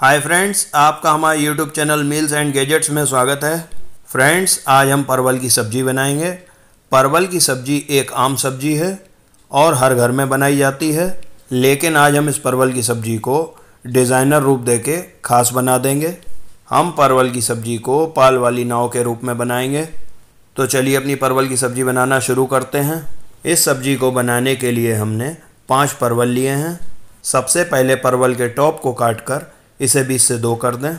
हाय friends आपका हमारे YouTube channel meals and gadgets में स्वागत है फ्रेंड्स आज हम परवल की सब्ज़ी बनाएंगे परवल की सब्ज़ी एक आम सब्ज़ी है और हर घर में बनाई जाती है लेकिन आज हम इस परवल की सब्ज़ी को डिज़ाइनर रूप देके खास बना देंगे हम परवल की सब्ज़ी को पाल वाली नाव के रूप में बनाएंगे तो चलिए अपनी परवल की सब्ज़ी बनाना शुरू करते हैं इस सब्ज़ी को बनाने के लिए हमने पाँच परवल लिए हैं सबसे पहले परवल के टॉप को काट कर इसे बीस से दो कर दें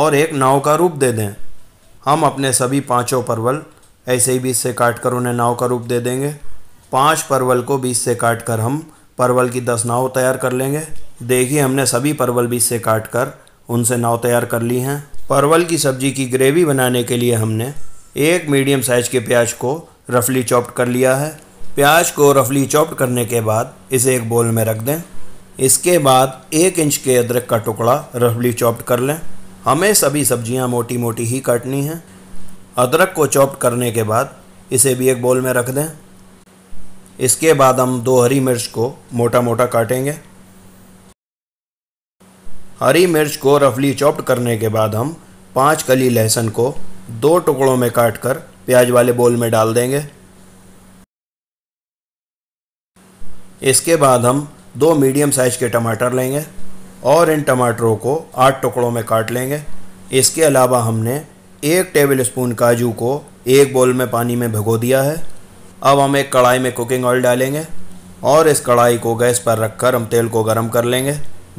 और एक नाव का रूप दे दें हम अपने सभी पांचों परवल ऐसे ही बीस से काट कर उन्हें नाव का रूप दे देंगे पांच परवल को बीस से काट कर हम परवल की दस नाव तैयार कर लेंगे देखिए हमने सभी परवल बीस से काट कर उनसे नाव तैयार कर ली हैं परवल की सब्जी की ग्रेवी बनाने के लिए हमने एक मीडियम साइज के प्याज को रफली चॉप्ड कर लिया है प्याज को रफली चॉप्ड करने के बाद इसे एक बोल में रख दें इसके बाद एक इंच के अदरक का टुकड़ा रफली चॉप्ड कर लें हमें सभी सब्जियां मोटी मोटी ही काटनी हैं अदरक को चॉप्ड करने के बाद इसे भी एक बोल में रख दें इसके बाद हम दो हरी मिर्च को मोटा मोटा काटेंगे हरी मिर्च को रफली चॉप्ड करने के बाद हम पाँच कली लहसुन को दो टुकड़ों में काट कर प्याज वाले बोल में डाल देंगे इसके बाद हम दो मीडियम साइज़ के टमाटर लेंगे और इन टमाटरों को आठ टुकड़ों में काट लेंगे इसके अलावा हमने एक टेबल स्पून काजू को एक बोल में पानी में भिगो दिया है अब हम एक कढ़ाई में कुकिंग ऑयल डालेंगे और इस कढ़ाई को गैस पर रखकर हम तेल को गर्म कर लेंगे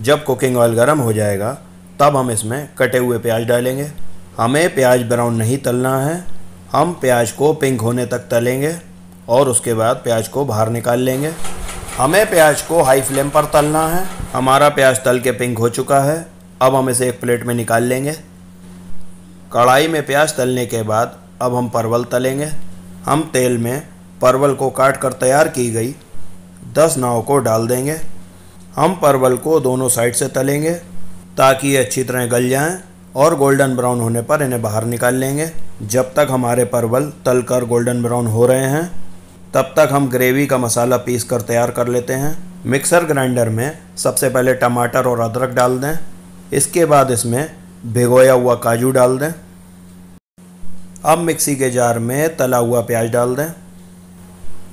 जब कुकिंग ऑयल गर्म हो जाएगा तब हम इसमें कटे हुए प्याज डालेंगे हमें प्याज ब्राउन नहीं तलना है हम प्याज को पिंक होने तक तलेंगे और उसके बाद प्याज को बाहर निकाल लेंगे हमें प्याज को हाई फ्लेम पर तलना है हमारा प्याज तल के पिंक हो चुका है अब हम इसे एक प्लेट में निकाल लेंगे कढ़ाई में प्याज तलने के बाद अब हम परवल तलेंगे हम तेल में परवल को काट कर तैयार की गई दस नाव को डाल देंगे हम परवल को दोनों साइड से तलेंगे ताकि ये अच्छी तरह गल जाएं और गोल्डन ब्राउन होने पर इन्हें बाहर निकाल लेंगे जब तक हमारे परवल तल कर गोल्डन ब्राउन हो रहे हैं तब तक हम ग्रेवी का मसाला पीस कर तैयार कर लेते हैं मिक्सर ग्राइंडर में सबसे पहले टमाटर और अदरक डाल दें इसके बाद इसमें भिगोया हुआ काजू डाल दें अब मिक्सी के जार में तला हुआ प्याज डाल दें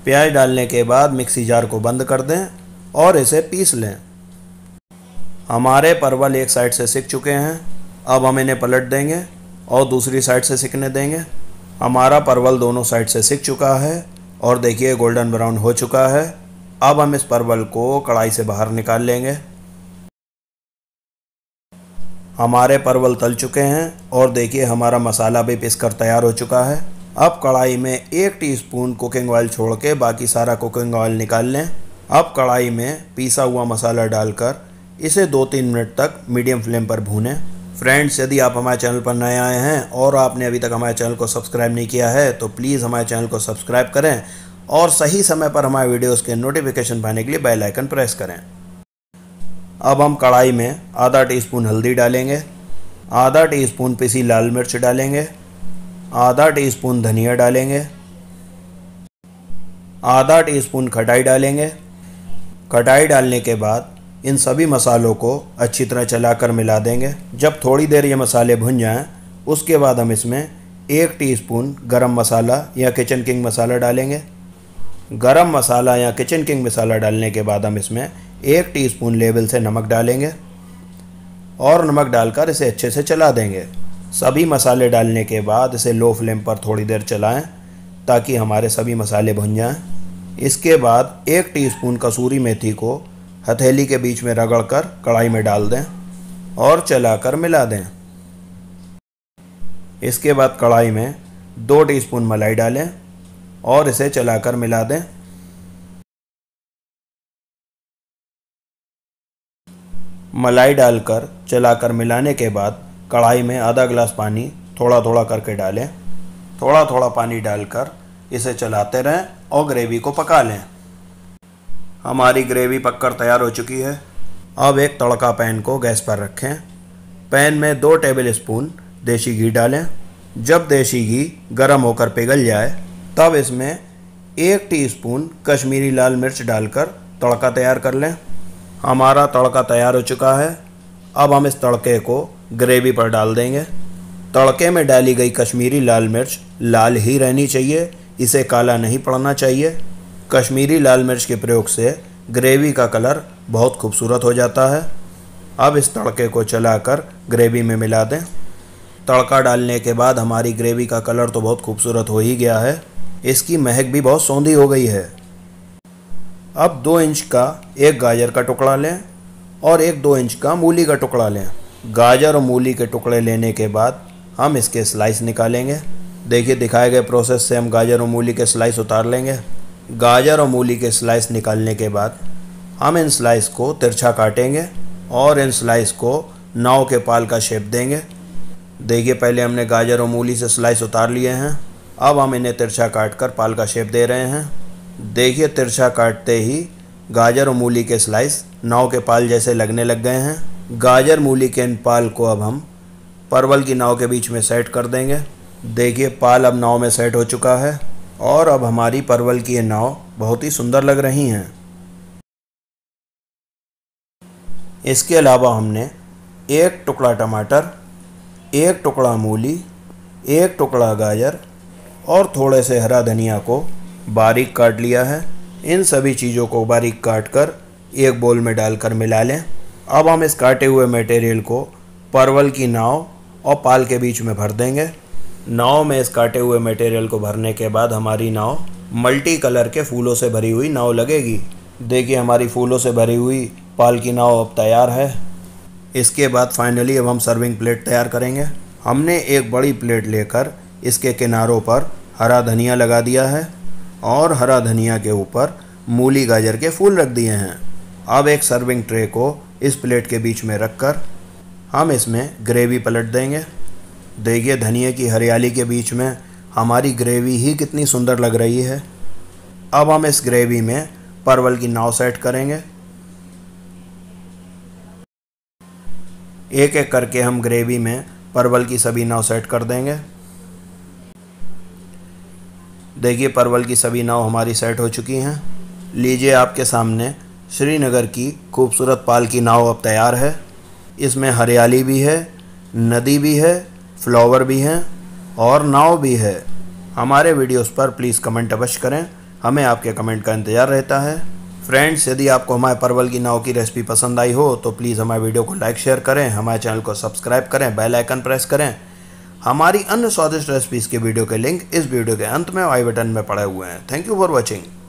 प्याज डालने के बाद मिक्सी जार को बंद कर दें और इसे पीस लें हमारे परवल एक साइड से सिक चुके हैं अब हम इन्हें पलट देंगे और दूसरी साइड से सिकने देंगे हमारा परवल दोनों साइड से सिक चुका है और देखिए गोल्डन ब्राउन हो चुका है अब हम इस परवल को कढ़ाई से बाहर निकाल लेंगे हमारे परवल तल चुके हैं और देखिए हमारा मसाला भी पिस कर तैयार हो चुका है अब कढ़ाई में एक टीस्पून कुकिंग ऑयल छोड़ के बाकी सारा कुकिंग ऑयल निकाल लें अब कढ़ाई में पीसा हुआ मसाला डालकर इसे दो तीन मिनट तक मीडियम फ्लेम पर भूनें फ्रेंड्स यदि आप हमारे चैनल पर नए आए हैं और आपने अभी तक हमारे चैनल को सब्सक्राइब नहीं किया है तो प्लीज़ हमारे चैनल को सब्सक्राइब करें और सही समय पर हमारे वीडियोस के नोटिफिकेशन पाने के लिए बेल आइकन प्रेस करें अब हम कढ़ाई में आधा टीस्पून हल्दी डालेंगे आधा टीस्पून पिसी लाल मिर्च डालेंगे आधा टीस्पून धनिया डालेंगे आधा टीस्पून खटाई डालेंगे खटाई डालने के बाद इन सभी मसालों को अच्छी तरह चलाकर मिला देंगे जब थोड़ी देर ये मसाले भुन जाएं उसके बाद हम इसमें एक टीस्पून गरम मसाला या किचन किंग मसाला डालेंगे गरम मसाला या किचन किंग मसाला डालने के बाद हम इसमें एक टीस्पून लेवल से नमक डालेंगे और नमक डालकर इसे अच्छे से चला देंगे सभी मसाले डालने के बाद इसे लो फ्लेम पर थोड़ी देर चलाएँ ताकि हमारे सभी मसाले भुन जाएँ इसके बाद एक टीस्पून कसूरी मेथी को हथेली के बीच में रगड़कर कढ़ाई में डाल दें और चलाकर मिला दें इसके बाद कढ़ाई में दो टीस्पून मलाई डालें और इसे चलाकर मिला दें मलाई डालकर चलाकर मिलाने के बाद कढ़ाई में आधा गिलास पानी थोड़ा थोड़ा करके डालें थोड़ा थोड़ा पानी डालकर इसे चलाते रहें और ग्रेवी को पका लें हमारी ग्रेवी पककर तैयार हो चुकी है अब एक तड़का पैन को गैस पर रखें पैन में दो टेबल स्पून देसी घी डालें जब देसी घी गर्म होकर पिघल जाए तब इसमें एक टीस्पून कश्मीरी लाल मिर्च डालकर तड़का तैयार कर लें हमारा तड़का तैयार हो चुका है अब हम इस तड़के को ग्रेवी पर डाल देंगे तड़के में डाली गई कश्मीरी लाल मिर्च लाल ही रहनी चाहिए इसे काला नहीं पड़ना चाहिए कश्मीरी लाल मिर्च के प्रयोग से ग्रेवी का कलर बहुत खूबसूरत हो जाता है अब इस तड़के को चलाकर ग्रेवी में मिला दें तड़का डालने के बाद हमारी ग्रेवी का कलर तो बहुत खूबसूरत हो ही गया है इसकी महक भी बहुत सौंधी हो गई है अब दो इंच का एक गाजर का टुकड़ा लें और एक दो इंच का मूली का टुकड़ा लें गाजर और मूली के टुकड़े लेने के बाद हम इसके स्लाइस निकालेंगे देखिए दिखाए गए प्रोसेस से हम गाजर और मूली के स्लाइस उतार लेंगे गाजर और मूली के स्लाइस निकालने के बाद हम इन स्लाइस को तिरछा काटेंगे और इन स्लाइस को नाव के पाल का शेप देंगे देखिए पहले हमने गाजर और मूली से स्लाइस उतार लिए हैं अब हम इन्हें तिरछा काट कर पाल का शेप दे रहे हैं देखिए तिरछा काटते ही गाजर और मूली के स्लाइस नाव के पाल जैसे लगने लग गए हैं गाजर मूली के इन पाल को अब हम परवल की नाव के बीच में सेट कर देंगे देखिए पाल अब नाव में सेट हो चुका है और अब हमारी परवल की ये नाव बहुत ही सुंदर लग रही हैं इसके अलावा हमने एक टुकड़ा टमाटर एक टुकड़ा मूली एक टुकड़ा गाजर और थोड़े से हरा धनिया को बारीक काट लिया है इन सभी चीज़ों को बारीक काट कर एक बोल में डालकर मिला लें अब हम इस काटे हुए मटेरियल को परवल की नाव और पाल के बीच में भर देंगे नाव में इस काटे हुए मटेरियल को भरने के बाद हमारी नाव मल्टी कलर के फूलों से भरी हुई नाव लगेगी देखिए हमारी फूलों से भरी हुई पाल की नाव अब तैयार है इसके बाद फाइनली अब हम सर्विंग प्लेट तैयार करेंगे हमने एक बड़ी प्लेट लेकर इसके किनारों पर हरा धनिया लगा दिया है और हरा धनिया के ऊपर मूली गाजर के फूल रख दिए हैं अब एक सर्विंग ट्रे को इस प्लेट के बीच में रखकर हम इसमें ग्रेवी पलट देंगे देखिए धनिए की हरियाली के बीच में हमारी ग्रेवी ही कितनी सुंदर लग रही है अब हम इस ग्रेवी में परवल की नाव सेट करेंगे एक एक करके हम ग्रेवी में परवल की सभी नाव सेट कर देंगे देखिए परवल की सभी नाव हमारी सेट हो चुकी हैं लीजिए आपके सामने श्रीनगर की खूबसूरत पाल की नाव अब तैयार है इसमें हरियाली भी है नदी भी है फ्लावर भी हैं और नाव भी है हमारे वीडियोस पर प्लीज़ कमेंट अवश्य करें हमें आपके कमेंट का इंतज़ार रहता है फ्रेंड्स यदि आपको हमारे परवल की नाव की रेसिपी पसंद आई हो तो प्लीज़ हमारे वीडियो को लाइक शेयर करें हमारे चैनल को सब्सक्राइब करें बेल आइकन प्रेस करें हमारी अन्य स्वादिष्ट रेसिपीज़ के वीडियो के लिंक इस वीडियो के अंत में आई बटन में पड़े हुए हैं थैंक यू फॉर वॉचिंग